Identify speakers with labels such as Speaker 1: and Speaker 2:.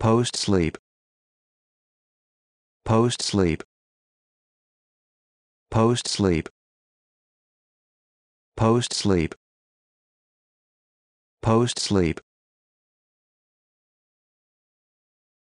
Speaker 1: post sleep post sleep post sleep post sleep post sleep